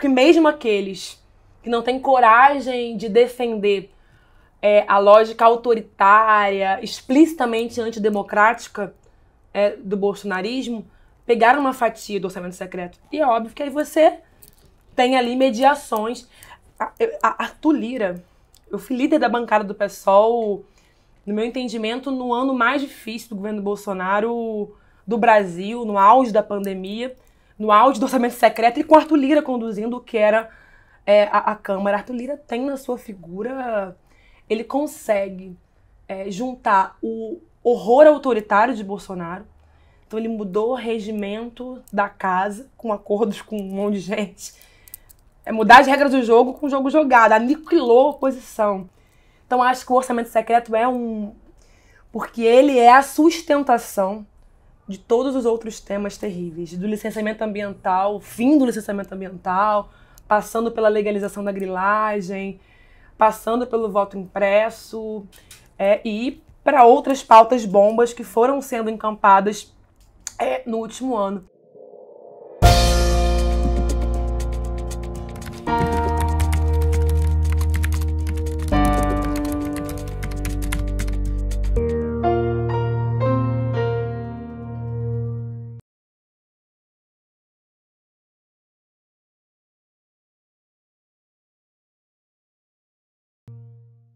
Porque mesmo aqueles que não têm coragem de defender é, a lógica autoritária, explicitamente antidemocrática é, do bolsonarismo, pegaram uma fatia do orçamento secreto. E é óbvio que aí você tem ali mediações. A, a Arthur Lira, eu fui líder da bancada do PSOL, no meu entendimento, no ano mais difícil do governo Bolsonaro do Brasil, no auge da pandemia no áudio do orçamento secreto e com Arthur Lira conduzindo o que era é, a, a, Câmara. Arthur Lira tem na sua figura, ele consegue é, juntar o horror autoritário de Bolsonaro. Então ele mudou o regimento da casa com acordos com um monte de gente. É mudar as regras do jogo com o jogo jogado, aniquilou a oposição. Então acho que o orçamento secreto é um. Porque ele é a sustentação de todos os outros temas terríveis, do licenciamento ambiental, fim do licenciamento ambiental, passando pela legalização da grilagem, passando pelo voto impresso é, e para outras pautas bombas que foram sendo encampadas é, no último ano.